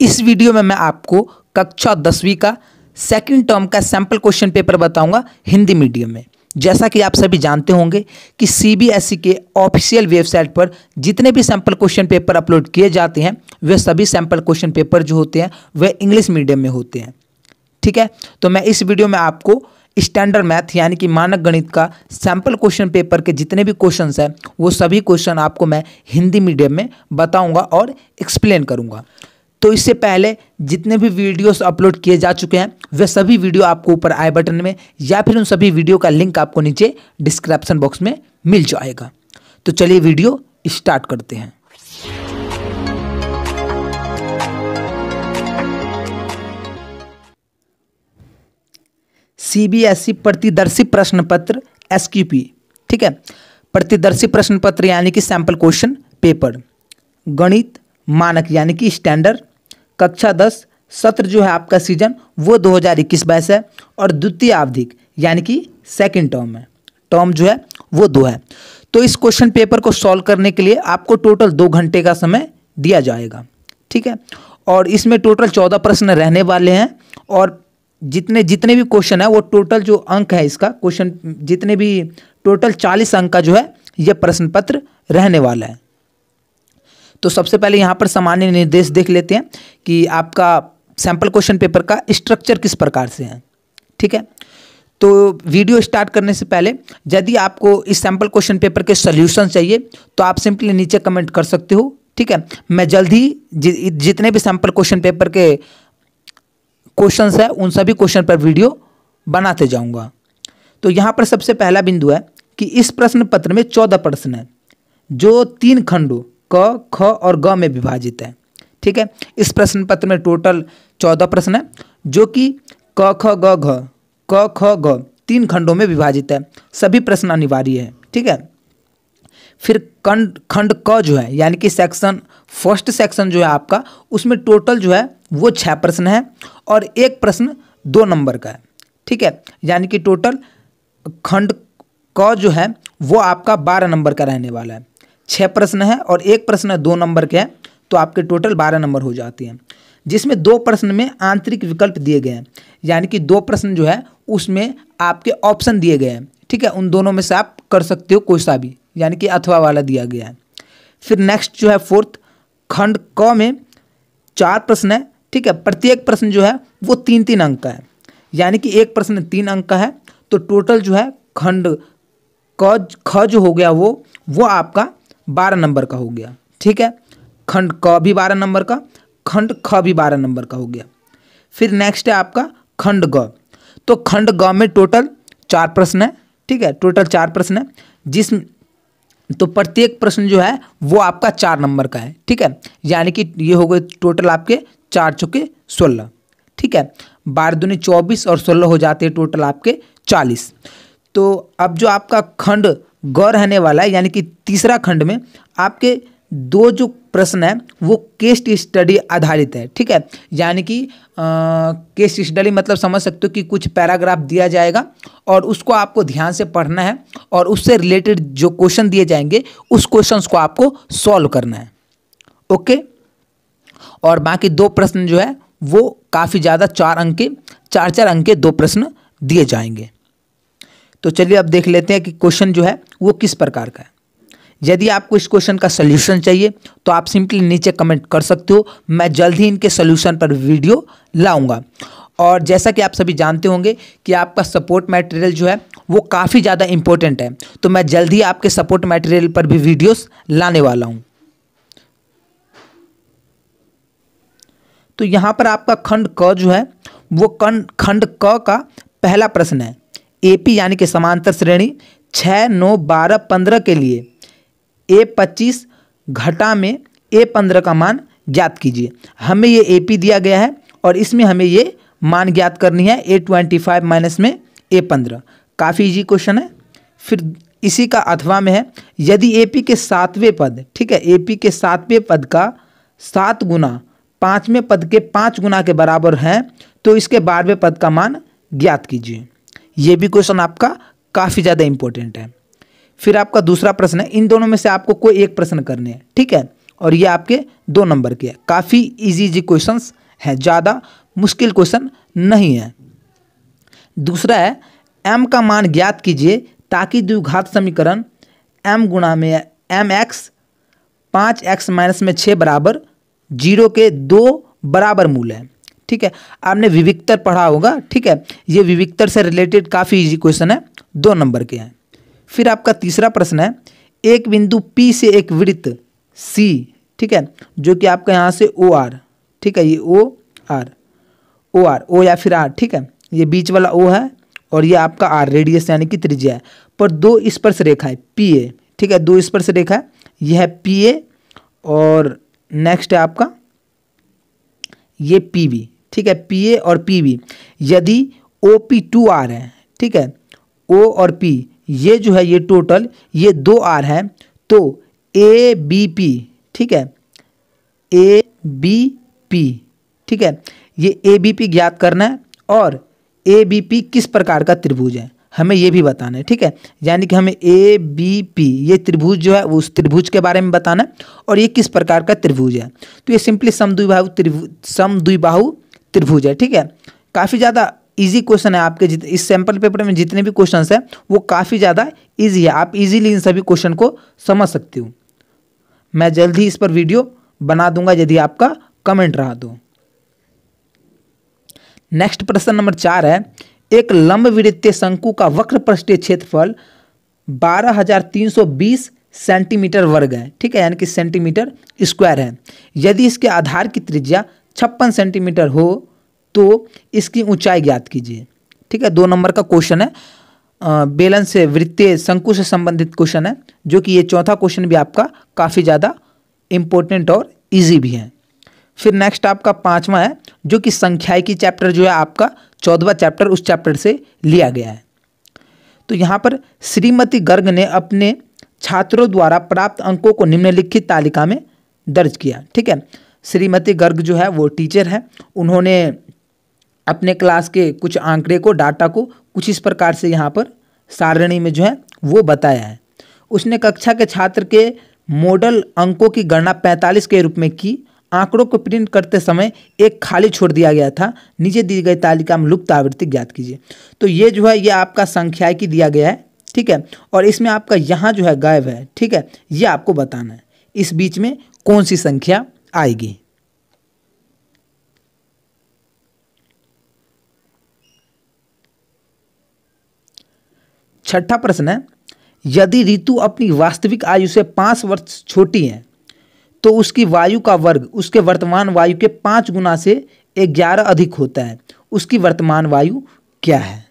इस वीडियो में मैं आपको कक्षा दसवीं का सेकंड टर्म का सैंपल क्वेश्चन पेपर बताऊंगा हिंदी मीडियम में जैसा कि आप सभी जानते होंगे कि सीबीएसई e के ऑफिशियल वेबसाइट पर जितने भी सैंपल क्वेश्चन पेपर अपलोड किए जाते हैं वे सभी सैंपल क्वेश्चन पेपर जो होते हैं वे इंग्लिश मीडियम में होते हैं ठीक है तो मैं इस वीडियो में आपको स्टैंडर्ड मैथ यानी कि मानक गणित का सैंपल क्वेश्चन पेपर के जितने भी क्वेश्चन हैं वो सभी क्वेश्चन आपको मैं हिंदी मीडियम में बताऊँगा और एक्सप्लेन करूँगा तो इससे पहले जितने भी वीडियोस अपलोड किए जा चुके हैं वे सभी वीडियो आपको ऊपर आई बटन में या फिर उन सभी वीडियो का लिंक आपको नीचे डिस्क्रिप्शन बॉक्स में मिल जाएगा तो चलिए वीडियो स्टार्ट करते हैं सीबीएसई प्रतिदर्शी प्रश्न पत्र एस ठीक है प्रतिदर्शी प्रश्न पत्र यानी कि सैंपल क्वेश्चन पेपर गणित मानक यानी कि स्टैंडर्ड कक्षा दस सत्र जो है आपका सीजन वो दो हज़ार इक्कीस बाईस है और द्वितीय आवधिक यानी कि सेकेंड टर्म है टर्म जो है वो दो है तो इस क्वेश्चन पेपर को सॉल्व करने के लिए आपको टोटल दो घंटे का समय दिया जाएगा ठीक है और इसमें टोटल चौदह प्रश्न रहने वाले हैं और जितने जितने भी क्वेश्चन है वो टोटल जो अंक है इसका क्वेश्चन जितने भी टोटल चालीस अंक का जो है ये प्रश्न पत्र रहने वाला है तो सबसे पहले यहाँ पर सामान्य निर्देश देख लेते हैं कि आपका सैंपल क्वेश्चन पेपर का स्ट्रक्चर किस प्रकार से है ठीक है तो वीडियो स्टार्ट करने से पहले यदि आपको इस सैंपल क्वेश्चन पेपर के सोल्यूशन चाहिए तो आप सिंपली नीचे कमेंट कर सकते हो ठीक है मैं जल्द ही जि, जितने भी सैंपल क्वेश्चन पेपर के क्वेश्चंस हैं उन सभी क्वेश्चन पर वीडियो बनाते जाऊंगा तो यहाँ पर सबसे पहला बिंदु है कि इस प्रश्न पत्र में चौदह प्रश्न है जो तीन खंडों क ख और ग में विभाजित है ठीक है इस प्रश्न पत्र में टोटल चौदह प्रश्न है जो कि क ख ग घ क ख ग तीन खंडों में विभाजित है सभी प्रश्न अनिवार्य है ठीक है फिर खंड खंड क जो है यानी कि सेक्शन फर्स्ट सेक्शन जो है आपका उसमें टोटल जो है वो छः प्रश्न है और एक प्रश्न दो नंबर का है ठीक है यानी कि टोटल खंड क जो है वो आपका बारह नंबर का रहने वाला है छः प्रश्न है और एक प्रश्न दो नंबर के हैं तो आपके टोटल बारह नंबर हो जाते हैं जिसमें दो प्रश्न में आंतरिक विकल्प दिए गए हैं यानी कि दो प्रश्न जो है उसमें आपके ऑप्शन दिए गए हैं ठीक है उन दोनों में से आप कर सकते हो कोई सा भी यानी कि अथवा वाला दिया गया है फिर नेक्स्ट जो है फोर्थ खंड क में चार प्रश्न है ठीक है प्रत्येक प्रश्न जो है वो तीन तीन अंक का है यानी कि एक प्रश्न तीन अंक का है तो टोटल जो है खंड क ख जो हो गया वो वो आपका बारह नंबर का हो गया ठीक है खंड क भी बारह नंबर का खंड ख भी बारह नंबर का हो गया फिर नेक्स्ट है आपका खंड ग तो खंड ग में टोटल चार प्रश्न है ठीक है टोटल चार प्रश्न है जिस तो प्रत्येक प्रश्न जो है वो आपका चार नंबर का है ठीक है यानी कि ये हो गए टोटल आपके चार चौके सोलह ठीक है बारह दूनी चौबीस और सोलह हो जाते हैं टोटल आपके चालीस तो अब जो आपका खंड गौर रहने वाला है यानी कि तीसरा खंड में आपके दो जो प्रश्न है वो केस स्टडी आधारित है ठीक है यानी कि केस स्टडी मतलब समझ सकते हो कि कुछ पैराग्राफ दिया जाएगा और उसको आपको ध्यान से पढ़ना है और उससे रिलेटेड जो क्वेश्चन दिए जाएंगे उस क्वेश्चंस को आपको सॉल्व करना है ओके और बाकी दो प्रश्न जो है वो काफ़ी ज़्यादा चार अंक के चार चार अंक के दो प्रश्न दिए जाएंगे तो चलिए अब देख लेते हैं कि क्वेश्चन जो है वो किस प्रकार का है यदि आपको इस क्वेश्चन का सलूशन चाहिए तो आप सिंपली नीचे कमेंट कर सकते हो मैं जल्द ही इनके सोल्यूशन पर वीडियो लाऊंगा और जैसा कि आप सभी जानते होंगे कि आपका सपोर्ट मटेरियल जो है वो काफ़ी ज़्यादा इम्पोर्टेंट है तो मैं जल्द ही आपके सपोर्ट मटेरियल पर भी वीडियोस लाने वाला हूँ तो यहाँ पर आपका खंड क जो है वो खंड खंड क का पहला प्रश्न है एपी यानी कि समांतर श्रेणी छः नौ बारह पंद्रह के लिए ए पच्चीस घटा में ए पंद्रह का मान ज्ञात कीजिए हमें ये ए पी दिया गया है और इसमें हमें ये मान ज्ञात करनी है ए ट्वेंटी फाइव माइनस में ए पंद्रह काफ़ी इजी क्वेश्चन है फिर इसी का अथवा में है यदि ए पी के सातवें पद ठीक है ए पी के सातवें पद का सात गुना पाँचवें पद के पाँच गुना के बराबर हैं तो इसके बारहवें पद का मान ज्ञात कीजिए ये भी क्वेश्चन आपका काफ़ी ज़्यादा इंपॉर्टेंट है फिर आपका दूसरा प्रश्न है इन दोनों में से आपको कोई एक प्रश्न करने हैं ठीक है और ये आपके दो नंबर के हैं काफ़ी इजी इजी क्वेश्चंस हैं ज़्यादा मुश्किल क्वेश्चन नहीं है दूसरा है एम का मान ज्ञात कीजिए ताकि द्विघात समीकरण एम गुणा में एम एक्स पाँच एक्स माइनस में छः बराबर जीरो के दो बराबर मूल हैं ठीक है आपने विविक्तर पढ़ा होगा ठीक है ये विविक्तर से रिलेटेड काफ़ी इजी क्वेश्चन है दो नंबर के हैं फिर आपका तीसरा प्रश्न है एक बिंदु पी से एक वृत्त सी ठीक है जो कि आपका यहाँ से ओ आर ठीक है ये O R O R O या फिर आर ठीक है ये बीच वाला ओ है और ये आपका आर रेडियस यानी कि त्रिज्या है पर दो स्पर्श रेखा है पी ए ठीक है दो स्पर्श रेखा है यह है पी ए और नेक्स्ट है आपका ये पी बी ठीक है पी ए और पी बी यदि ओ पी टू आर है ठीक है ओ और पी ये जो है ये टोटल ये दो आर है तो ए बी पी ठीक है ए बी पी ठीक है ये ए बी पी ज्ञात करना है और ए बी पी किस प्रकार का त्रिभुज है हमें ये भी बताना है ठीक है यानी कि हमें ए बी पी ये त्रिभुज जो है उस त्रिभुज के बारे में बताना है और ये किस प्रकार का त्रिभुज है तो ये सिंपली समद्विबाहु त्रिभुज समद्विबाहु त्रिभुज है ठीक है काफ़ी ज़्यादा इजी क्वेश्चन है आपके जित इस सैम्पल पेपर में जितने भी क्वेश्चन हैं वो काफ़ी ज़्यादा ईजी है आप इजीली इन सभी क्वेश्चन को समझ सकती हूँ मैं जल्द ही इस पर वीडियो बना दूंगा यदि आपका कमेंट रहा तो नेक्स्ट प्रश्न नंबर चार है एक लंब वृत्तीय शंकु का वक्र पृष्ठीय क्षेत्रफल बीस सेंटीमीटर वर्ग है ठीक है यानी कि सेंटीमीटर स्क्वायर है यदि इसके आधार की त्रिज्या छप्पन सेंटीमीटर हो तो इसकी ऊंचाई ज्ञात कीजिए ठीक है दो नंबर का क्वेश्चन है बेलन से वृत्तीय शंकु से संबंधित क्वेश्चन है जो कि ये चौथा क्वेश्चन भी आपका काफ़ी ज़्यादा इम्पोर्टेंट और इजी भी है फिर नेक्स्ट आपका पाँचवा है जो कि की चैप्टर जो है आपका चौदवा चैप्टर उस चैप्टर से लिया गया है तो यहाँ पर श्रीमती गर्ग ने अपने छात्रों द्वारा प्राप्त अंकों को निम्नलिखित तालिका में दर्ज किया ठीक है श्रीमती गर्ग जो है वो टीचर हैं उन्होंने अपने क्लास के कुछ आंकड़े को डाटा को कुछ इस प्रकार से यहाँ पर सारणी में जो है वो बताया है उसने कक्षा के छात्र के मॉडल अंकों की गणना 45 के रूप में की आंकड़ों को प्रिंट करते समय एक खाली छोड़ दिया गया था नीचे दी गई तालिका में लुप्त आवृत्ति ज्ञात कीजिए तो ये जो है ये आपका संख्या की दिया गया है ठीक है और इसमें आपका यहाँ जो है गायब है ठीक है ये आपको बताना है इस बीच में कौन सी संख्या आएगी छठा प्रश्न है यदि ऋतु अपनी वास्तविक आयु से पांच वर्ष छोटी है तो उसकी वायु का वर्ग उसके वर्तमान वायु के पांच गुना से ग्यारह अधिक होता है उसकी वर्तमान वायु क्या है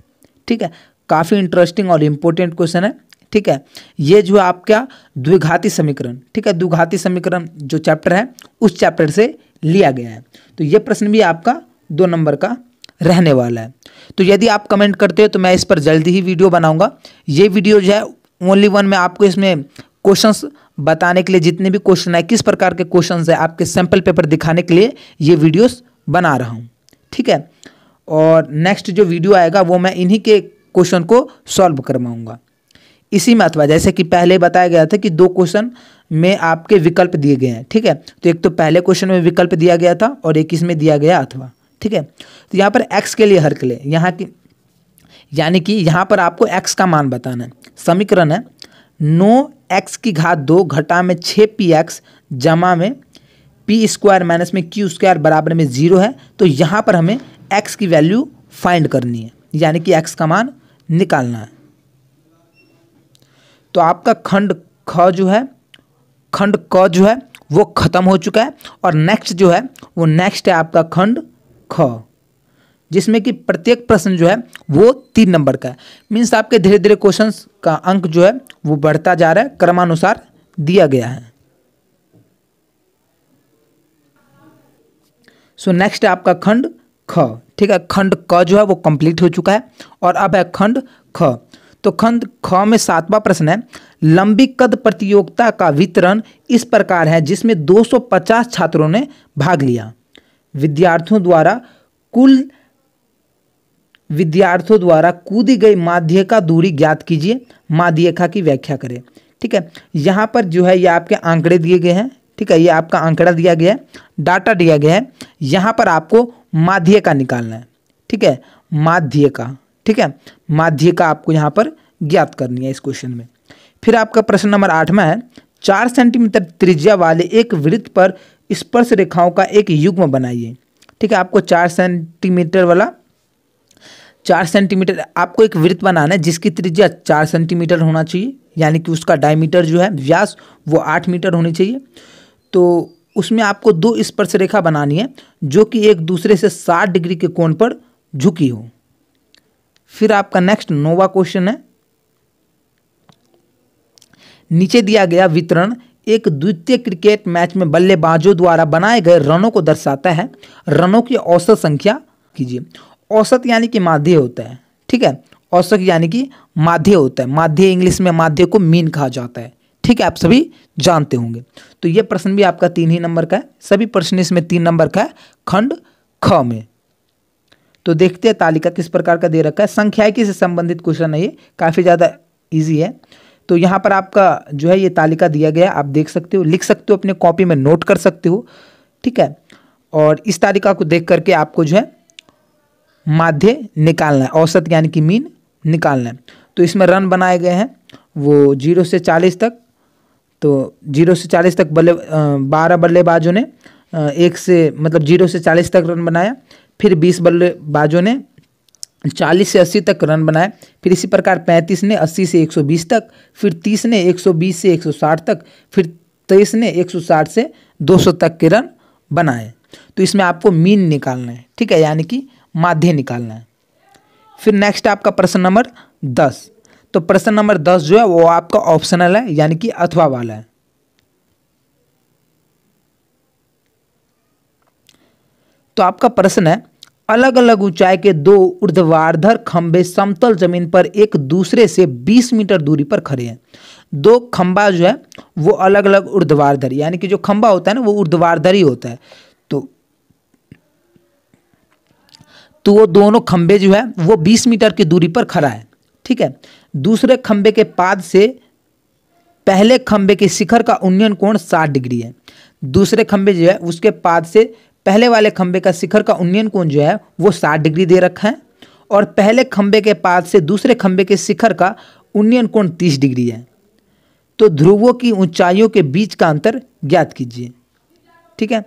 ठीक है काफ़ी इंटरेस्टिंग और इंपॉर्टेंट क्वेश्चन है ठीक है ये जो है आपका द्विघाती समीकरण ठीक है द्विघाती समीकरण जो चैप्टर है उस चैप्टर से लिया गया है तो ये प्रश्न भी आपका दो नंबर का रहने वाला है तो यदि आप कमेंट करते हो तो मैं इस पर जल्दी ही वीडियो बनाऊंगा ये वीडियो जो है ओनली वन में आपको इसमें क्वेश्चंस बताने के लिए जितने भी क्वेश्चन है किस प्रकार के क्वेश्चन है आपके सैम्पल पेपर दिखाने के लिए ये वीडियोस बना रहा हूँ ठीक है और नेक्स्ट जो वीडियो आएगा वो मैं इन्हीं के क्वेश्चन को सॉल्व करवाऊँगा इसी में अथवा जैसे कि पहले बताया गया था कि दो क्वेश्चन में आपके विकल्प दिए गए हैं ठीक है तो एक तो पहले क्वेश्चन में विकल्प दिया गया था और एक इसमें दिया गया अथवा ठीक है तो यहाँ पर एक्स के लिए हर के लिए यहाँ की यानी कि यहाँ पर आपको एक्स का मान बताना है समीकरण है नो एक्स की घात दो घटा में छः पी एक्स जमा में पी स्क्वायर माइनस में क्यू स्क्वायर बराबर में जीरो है तो यहाँ पर हमें एक्स की वैल्यू फाइंड करनी है यानी कि एक्स का मान निकालना है तो आपका खंड ख जो है खंड क जो है वो खत्म हो चुका है और नेक्स्ट जो है वो नेक्स्ट है आपका खंड ख जिसमें कि प्रत्येक प्रश्न जो है वो तीन नंबर का है मीन्स आपके धीरे धीरे क्वेश्चन का अंक जो है वो बढ़ता जा रहा है क्रमानुसार दिया गया है सो so, नेक्स्ट है आपका खंड ख ठीक है खंड क जो है वो कंप्लीट हो चुका है और अब है खंड ख तो खंड ख में सातवां प्रश्न है लंबी कद प्रतियोगिता का वितरण इस प्रकार है जिसमें 250 छात्रों ने भाग लिया विद्यार्थियों द्वारा कुल विद्यार्थियों द्वारा कूदी गई माध्य का दूरी ज्ञात कीजिए माध्यिका की व्याख्या करें ठीक है यहाँ पर जो है ये आपके आंकड़े दिए गए हैं ठीक है ये आपका आंकड़ा दिया गया है डाटा दिया गया है यहाँ पर आपको माध्यिका निकालना है ठीक है माध्यिका ठीक है माध्यिका आपको यहाँ पर ज्ञात करनी है इस क्वेश्चन में फिर आपका प्रश्न नंबर आठ में है चार सेंटीमीटर त्रिज्या वाले एक वृत्त पर स्पर्श रेखाओं का एक युग्म बनाइए ठीक है आपको चार सेंटीमीटर वाला चार सेंटीमीटर आपको एक वृत्त बनाना है जिसकी त्रिज्या चार सेंटीमीटर होना चाहिए यानी कि उसका डायमीटर जो है व्यास वो आठ मीटर होनी चाहिए तो उसमें आपको दो स्पर्श रेखा बनानी है जो कि एक दूसरे से साठ डिग्री के कोण पर झुकी हो फिर आपका नेक्स्ट नोवा क्वेश्चन है नीचे दिया गया वितरण एक द्वितीय क्रिकेट मैच में बल्लेबाजों द्वारा बनाए गए रनों को दर्शाता है रनों की औसत संख्या कीजिए औसत यानी कि माध्य होता है ठीक है औसत यानी कि माध्य होता है माध्य इंग्लिश में माध्य को मीन कहा जाता है ठीक है आप सभी जानते होंगे तो यह प्रश्न भी आपका तीन ही नंबर का है सभी प्रश्न इसमें तीन नंबर का है खंड ख में तो देखते हैं तालिका किस प्रकार का दे रखा है संख्यायिकी से संबंधित क्वेश्चन है ये काफ़ी ज़्यादा ईजी है तो यहाँ पर आपका जो है ये तालिका दिया गया आप देख सकते हो लिख सकते हो अपने कॉपी में नोट कर सकते हो ठीक है और इस तालिका को देख करके आपको जो है माध्य निकालना है औसत यानी कि मीन निकालना है तो इसमें रन बनाए गए हैं वो जीरो से चालीस तक तो जीरो से चालीस तक बल्ले बारह बल्लेबाजों ने एक से मतलब जीरो से चालीस तक रन बनाया फिर बीस बल्लेबाजों ने चालीस से अस्सी तक रन बनाए फिर इसी प्रकार पैंतीस ने अस्सी से एक सौ बीस तक फिर तीस ने एक सौ बीस से एक सौ साठ तक फिर तेईस ने एक सौ साठ से दो सौ तक के रन बनाए तो इसमें आपको मीन निकालना है ठीक है यानी कि माध्य निकालना है फिर नेक्स्ट आपका प्रश्न नंबर दस तो प्रश्न नंबर दस जो है वो आपका ऑप्शनल है यानी कि अथवा वाला है तो आपका प्रश्न है अलग अलग ऊंचाई के दो ऊर्ध्वाधर खंभे समतल जमीन पर एक दूसरे से 20 मीटर दूरी पर खड़े हैं दो खंभा जो है वो अलग अलग ऊर्ध्वाधर यानी कि जो खंभा होता है ना वो ऊर्ध्वाधर ही होता है तो तो वो दोनों खंभे जो है वो 20 मीटर की दूरी पर खड़ा है ठीक है दूसरे खंभे के पाद से पहले खंभे के शिखर का उन्नयन कोण साठ डिग्री है दूसरे खंभे जो है उसके पाद से पहले वाले खंबे का शिखर का उन्नयन कोण जो है वो सात डिग्री दे रखा है और पहले खंबे के पास से दूसरे खंबे के शिखर का उन्नयन कोण तीस डिग्री है तो ध्रुवों की ऊंचाइयों के बीच का अंतर ज्ञात कीजिए ठीक है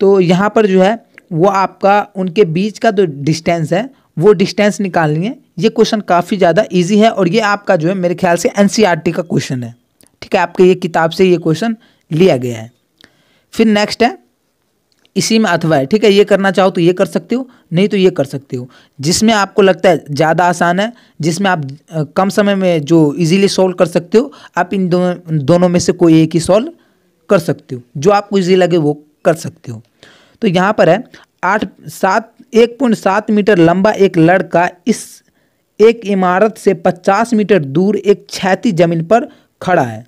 तो यहाँ पर जो है वो आपका उनके बीच का जो डिस्टेंस है वो डिस्टेंस निकाल लिए ये क्वेश्चन काफ़ी ज़्यादा इजी है और ये आपका जो है मेरे ख्याल से एन e का क्वेश्चन है ठीक है आपके ये किताब से ये क्वेश्चन लिया गया है फिर नेक्स्ट है इसी में अथवा है ठीक है ये करना चाहो तो ये कर सकते हो नहीं तो ये कर सकते हो जिसमें आपको लगता है ज़्यादा आसान है जिसमें आप कम समय में जो इजीली सॉल्व कर सकते हो आप इन दोनों दोनों में से कोई एक ही सॉल्व कर सकते हो जो आपको ईजी लगे वो कर सकते हो तो यहाँ पर है आठ सात एक पॉइंट सात मीटर लंबा एक लड़का इस एक इमारत से पचास मीटर दूर एक छैती जमीन पर खड़ा है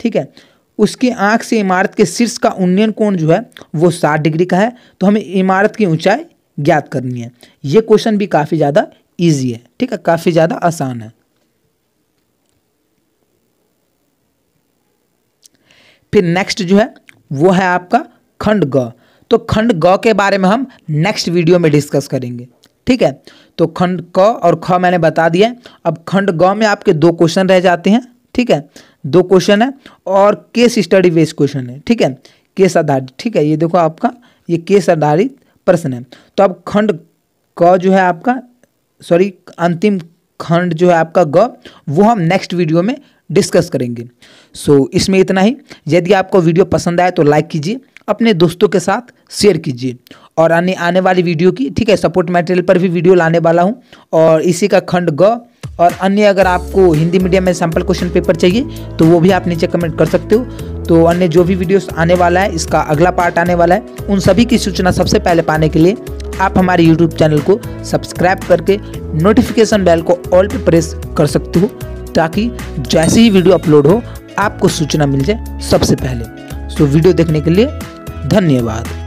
ठीक है उसकी आंख से इमारत के शीर्ष का उन्नयन कोण जो है वो साठ डिग्री का है तो हमें इमारत की ऊंचाई ज्ञात करनी है ये क्वेश्चन भी काफ़ी ज़्यादा ईजी है ठीक है काफ़ी ज़्यादा आसान है फिर नेक्स्ट जो है वो है आपका खंड ग तो खंड ग के बारे में हम नेक्स्ट वीडियो में डिस्कस करेंगे ठीक है तो खंड क और ख मैंने बता दिया अब खंड ग में आपके दो क्वेश्चन रह जाते हैं ठीक है दो क्वेश्चन है और केस स्टडी बेस्ड क्वेश्चन है ठीक है केस आधारित ठीक है ये देखो आपका ये केस आधारित प्रश्न है तो अब खंड क जो है आपका सॉरी अंतिम खंड जो है आपका ग वो हम नेक्स्ट वीडियो में डिस्कस करेंगे सो so, इसमें इतना ही यदि आपको वीडियो पसंद आए तो लाइक कीजिए अपने दोस्तों के साथ शेयर कीजिए और आने आने वाली वीडियो की ठीक है सपोर्ट मटेरियल पर भी वीडियो लाने वाला हूँ और इसी का खंड ग और अन्य अगर आपको हिंदी मीडियम में सैम्पल क्वेश्चन पेपर चाहिए तो वो भी आप नीचे कमेंट कर सकते हो तो अन्य जो भी वीडियोस आने वाला है इसका अगला पार्ट आने वाला है उन सभी की सूचना सबसे पहले पाने के लिए आप हमारे यूट्यूब चैनल को सब्सक्राइब करके नोटिफिकेशन बेल को ऑल पर प्रेस कर सकते हो ताकि जैसे ही वीडियो अपलोड हो आपको सूचना मिल जाए सबसे पहले तो वीडियो देखने के लिए धन्यवाद